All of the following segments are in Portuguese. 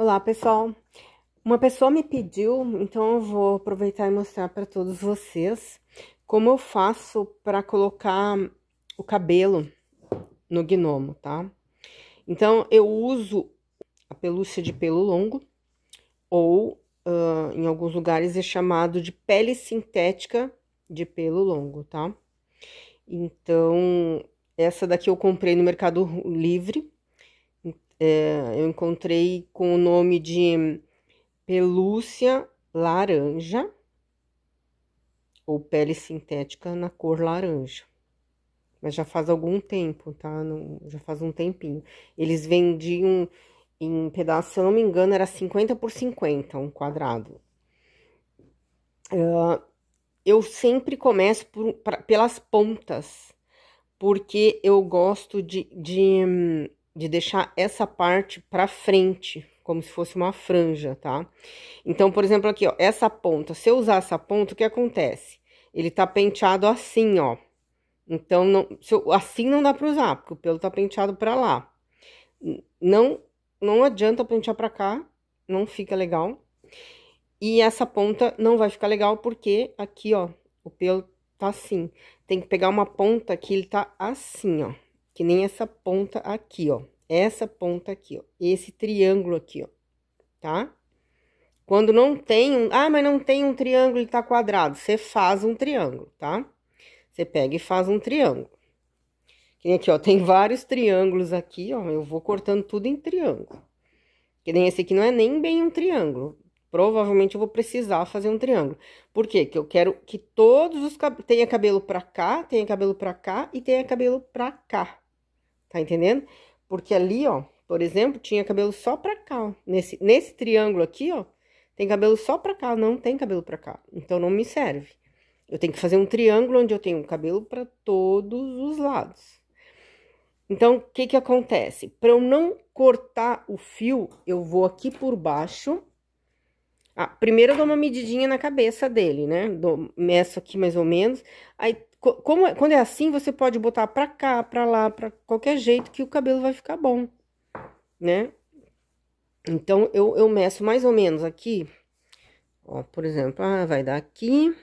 Olá, pessoal. Uma pessoa me pediu, então eu vou aproveitar e mostrar para todos vocês como eu faço para colocar o cabelo no gnomo, tá? Então eu uso a pelúcia de pelo longo ou uh, em alguns lugares é chamado de pele sintética de pelo longo, tá? Então essa daqui eu comprei no Mercado Livre é, eu encontrei com o nome de pelúcia laranja ou pele sintética na cor laranja. Mas já faz algum tempo, tá? Não, já faz um tempinho. Eles vendiam em pedaço se eu não me engano, era 50 por 50, um quadrado. Uh, eu sempre começo por, pra, pelas pontas, porque eu gosto de, de hum, de deixar essa parte para frente, como se fosse uma franja, tá? Então, por exemplo, aqui, ó, essa ponta, se eu usar essa ponta, o que acontece? Ele tá penteado assim, ó. Então, não, eu, assim não dá para usar, porque o pelo tá penteado para lá. Não, não adianta pentear para cá, não fica legal. E essa ponta não vai ficar legal, porque aqui, ó, o pelo tá assim. Tem que pegar uma ponta que ele tá assim, ó. Que nem essa ponta aqui, ó essa ponta aqui, ó, esse triângulo aqui, ó, tá? Quando não tem um, ah, mas não tem um triângulo, e tá quadrado, você faz um triângulo, tá? Você pega e faz um triângulo. Que nem aqui, ó, tem vários triângulos aqui, ó, eu vou cortando tudo em triângulo. Que nem esse aqui não é nem bem um triângulo, provavelmente eu vou precisar fazer um triângulo. Por quê? Que eu quero que todos os cabelos tenha cabelo para cá, tenha cabelo para cá e tenha cabelo para cá. Tá entendendo? Porque ali, ó, por exemplo, tinha cabelo só pra cá, ó. Nesse, nesse triângulo aqui, ó, tem cabelo só pra cá, não tem cabelo pra cá. Então, não me serve. Eu tenho que fazer um triângulo onde eu tenho cabelo para todos os lados. Então, o que que acontece? Para eu não cortar o fio, eu vou aqui por baixo. Ah, primeiro eu dou uma medidinha na cabeça dele, né? Dou, meço aqui mais ou menos. Aí como, é, quando é assim, você pode botar pra cá, pra lá, pra qualquer jeito que o cabelo vai ficar bom, né? Então, eu, eu meço mais ou menos aqui, ó, por exemplo, ah, vai dar aqui.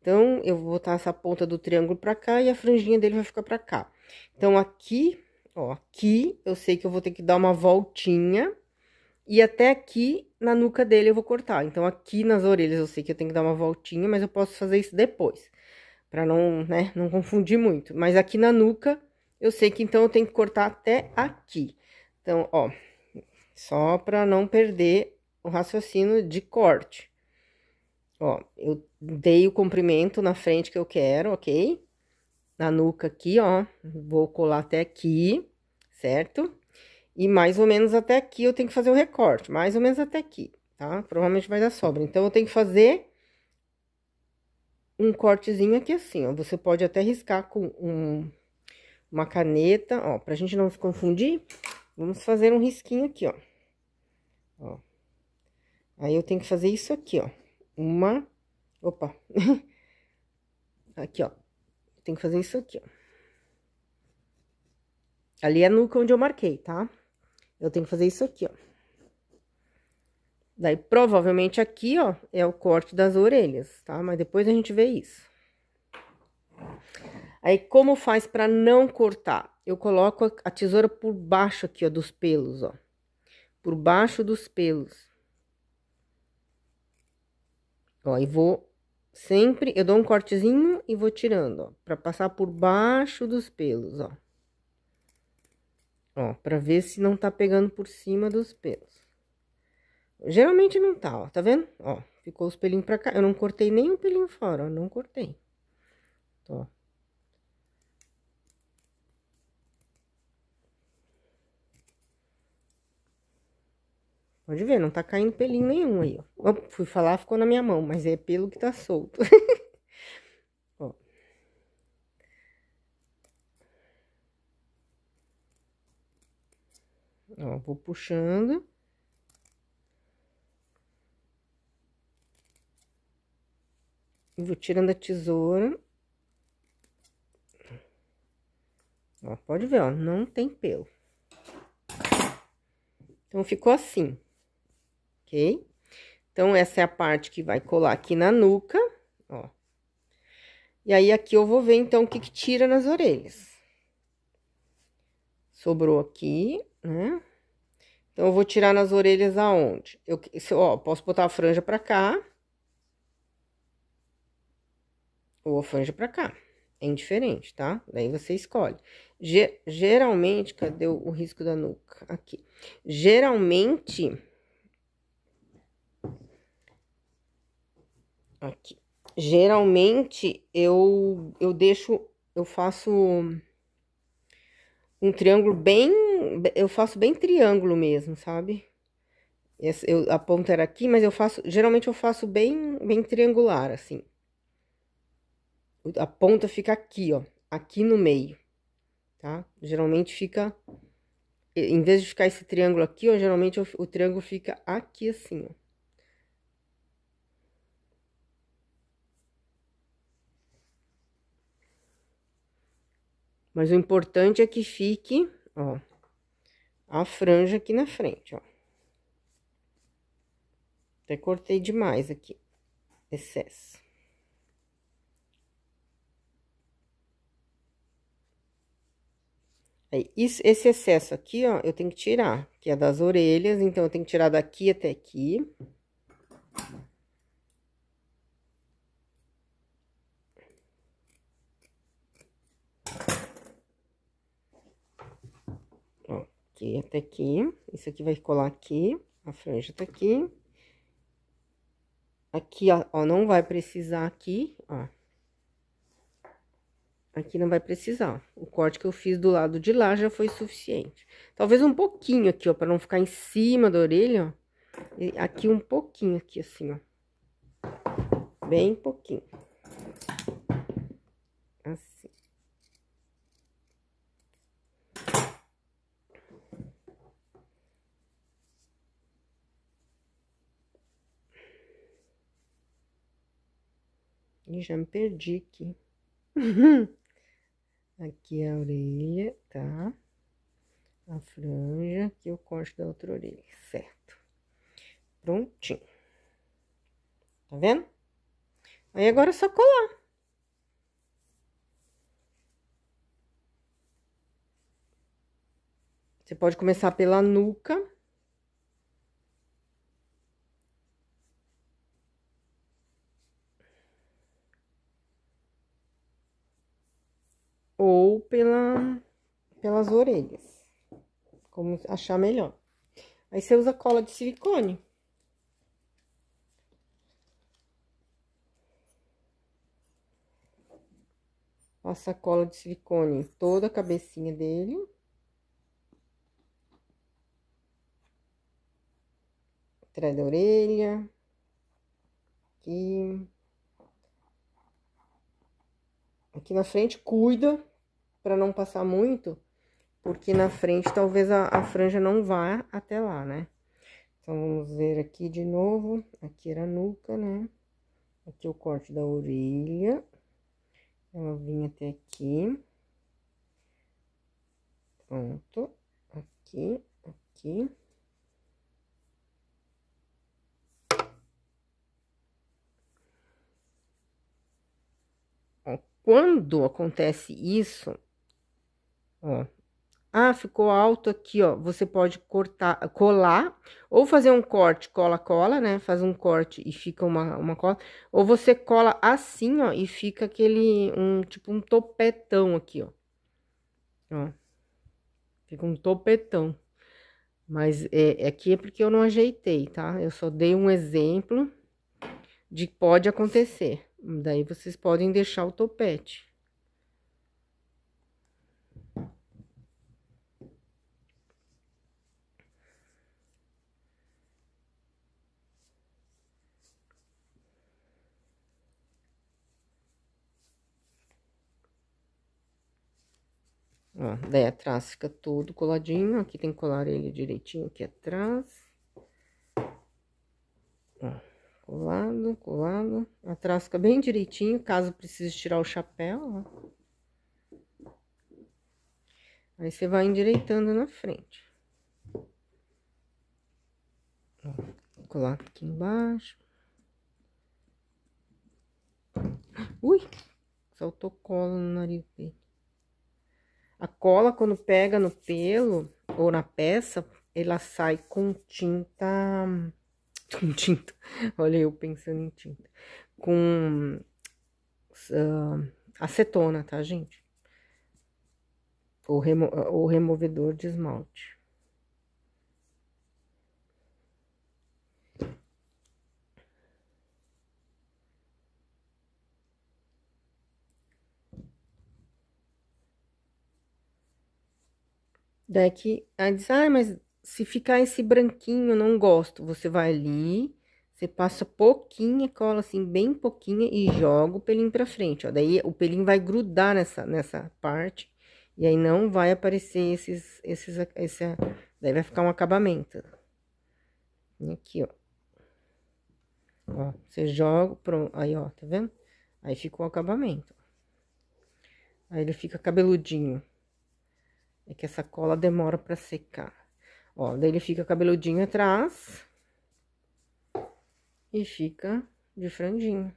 Então, eu vou botar essa ponta do triângulo pra cá e a franjinha dele vai ficar pra cá. Então, aqui, ó, aqui, eu sei que eu vou ter que dar uma voltinha e até aqui na nuca dele eu vou cortar. Então, aqui nas orelhas eu sei que eu tenho que dar uma voltinha, mas eu posso fazer isso depois para não, né, não confundir muito. Mas aqui na nuca, eu sei que então eu tenho que cortar até aqui. Então, ó, só para não perder o raciocínio de corte. Ó, eu dei o comprimento na frente que eu quero, ok? Na nuca aqui, ó, vou colar até aqui, certo? E mais ou menos até aqui eu tenho que fazer o recorte, mais ou menos até aqui, tá? Provavelmente vai dar sobra. Então, eu tenho que fazer um cortezinho aqui assim, ó. Você pode até riscar com um, uma caneta, ó, pra gente não se confundir, vamos fazer um risquinho aqui, ó. Ó. Aí eu tenho que fazer isso aqui, ó. Uma, opa, aqui, ó. Tem que fazer isso aqui, ó. Ali é no que onde eu marquei, tá? Eu tenho que fazer isso aqui, ó. Daí, provavelmente aqui, ó, é o corte das orelhas, tá? Mas depois a gente vê isso. Aí, como faz para não cortar? Eu coloco a tesoura por baixo aqui, ó, dos pelos, ó. Por baixo dos pelos. Ó, e vou sempre, eu dou um cortezinho e vou tirando, ó, pra passar por baixo dos pelos, ó. Ó, pra ver se não tá pegando por cima dos pelos. Geralmente não tá, ó. Tá vendo? Ó, ficou os pelinhos pra cá. Eu não cortei nem um pelinho fora, ó. Não cortei. Ó. Pode ver, não tá caindo pelinho nenhum aí, ó. Eu fui falar, ficou na minha mão, mas é pelo que tá solto. ó. Ó, vou puxando. vou tirando a tesoura. Ó, pode ver, ó, não tem pelo. Então, ficou assim, ok? Então, essa é a parte que vai colar aqui na nuca, ó. E aí, aqui eu vou ver, então, o que que tira nas orelhas. Sobrou aqui, né? Então, eu vou tirar nas orelhas aonde? Eu, ó, posso botar a franja pra cá, ou a franja para cá. É indiferente, tá? Daí você escolhe. Ge geralmente, cadê o, risco da nuca? Aqui. Geralmente. Aqui. Geralmente eu, eu deixo, eu faço um triângulo bem. Eu faço bem triângulo mesmo, sabe? eu, a ponta era aqui, mas eu faço. Geralmente eu faço bem, bem triangular, assim a ponta fica aqui, ó, aqui no meio, tá? Geralmente fica, em vez de ficar esse triângulo aqui, ó, geralmente o, o triângulo fica aqui assim, ó. Mas o importante é que fique, ó, a franja aqui na frente, ó. Até cortei demais aqui, excesso. Aí, esse excesso aqui, ó, eu tenho que tirar, que é das orelhas, então eu tenho que tirar daqui até aqui. Ó, aqui até aqui, isso aqui vai colar aqui, a franja tá aqui. Aqui, ó, ó não vai precisar aqui, ó. Aqui não vai precisar. O corte que eu fiz do lado de lá já foi suficiente. Talvez um pouquinho aqui, ó, para não ficar em cima da orelha, ó. E aqui um pouquinho aqui, assim, ó. Bem pouquinho. Assim. E já me perdi aqui. Aqui é a orelha, tá? A franja, aqui o corte da outra orelha, certo? Prontinho. Tá vendo? Aí agora é só colar. Você pode começar pela nuca. ou pela, pelas orelhas, como achar melhor. Aí você usa cola de silicone. Passa a cola de silicone em toda a cabecinha dele. Atrás da orelha. Aqui. Aqui na frente, cuida para não passar muito, porque na frente talvez a, a franja não vá até lá, né? Então, vamos ver aqui de novo. Aqui era a nuca, né? Aqui é o corte da orelha. Ela vinha até aqui. Pronto. Aqui, aqui. Quando acontece isso, ó. Ah, ficou alto aqui, ó. Você pode cortar, colar, ou fazer um corte, cola, cola, né? Faz um corte e fica uma, uma cola. Ou você cola assim, ó, e fica aquele, um, tipo um topetão aqui, ó. Ó. Fica um topetão. Mas é, aqui é, é porque eu não ajeitei, tá? Eu só dei um exemplo de pode acontecer. Daí vocês podem deixar o topete. Ó, daí atrás fica todo coladinho. Aqui tem que colar ele direitinho aqui atrás. Ó, colado, colado. Atrás fica bem direitinho, caso precise tirar o chapéu, ó. Aí você vai endireitando na frente. Ó, colar aqui embaixo. Ui! Saltou cola no nariz peito. A cola, quando pega no pelo ou na peça, ela sai com tinta... Com tinta. Olha eu pensando em tinta. Com uh, acetona, tá, gente? Ou, remo ou removedor de esmalte. Daí que aí diz, ah, mas se ficar esse branquinho, não gosto. Você vai ali, você passa pouquinha, cola assim, bem pouquinha e joga o pelinho pra frente, ó. Daí o pelinho vai grudar nessa, nessa parte e aí não vai aparecer esses, esses, esse, daí vai ficar um acabamento. E aqui, ó. Ó, você joga, pronto, aí ó, tá vendo? Aí ficou o acabamento. Aí ele fica cabeludinho. É que essa cola demora pra secar. Ó, daí ele fica cabeludinho atrás. E fica de franjinho.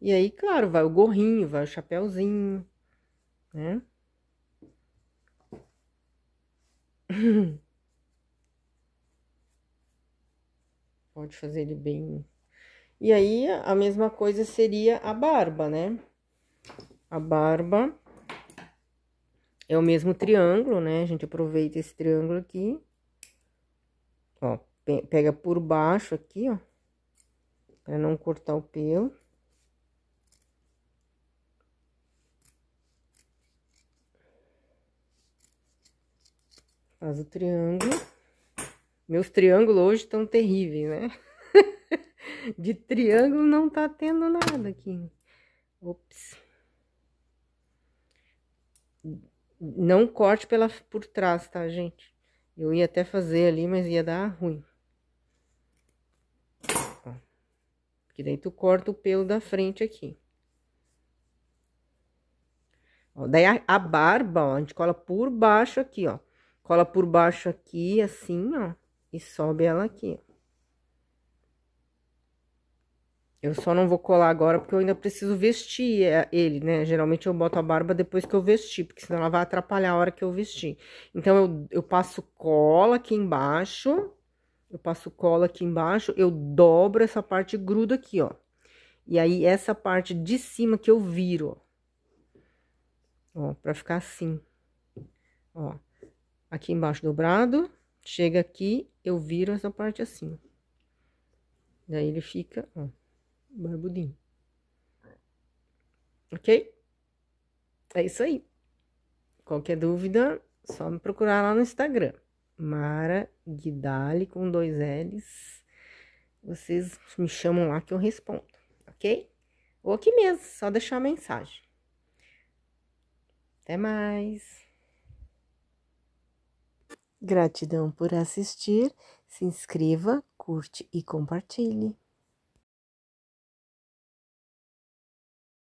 E aí, claro, vai o gorrinho, vai o chapéuzinho, né? Pode fazer ele bem... E aí, a mesma coisa seria a barba, né? A barba é o mesmo triângulo, né? A gente aproveita esse triângulo aqui. Ó, pe pega por baixo aqui, ó. Pra não cortar o pelo. Faz o triângulo. Meus triângulos hoje estão terríveis, né? De triângulo não tá tendo nada aqui. Ops. Não corte pela, por trás, tá, gente? Eu ia até fazer ali, mas ia dar ruim. Ó. Porque daí tu corta o pelo da frente aqui. Ó, daí a, a barba, ó, a gente cola por baixo aqui, ó. Cola por baixo aqui, assim, ó. E sobe ela aqui, ó. Eu só não vou colar agora porque eu ainda preciso vestir é, ele, né? Geralmente eu boto a barba depois que eu vestir, porque senão ela vai atrapalhar a hora que eu vestir. Então eu, eu passo cola aqui embaixo, eu passo cola aqui embaixo, eu dobro essa parte e grudo aqui, ó. E aí essa parte de cima que eu viro, ó. Ó, pra ficar assim. Ó, aqui embaixo dobrado, chega aqui, eu viro essa parte assim. Daí ele fica, ó barbudinho. Ok? É isso aí. Qualquer dúvida, só me procurar lá no Instagram. Mara Guidali com dois L's. Vocês me chamam lá que eu respondo, ok? Ou aqui mesmo, só deixar a mensagem. Até mais. Gratidão por assistir. Se inscreva, curte e compartilhe.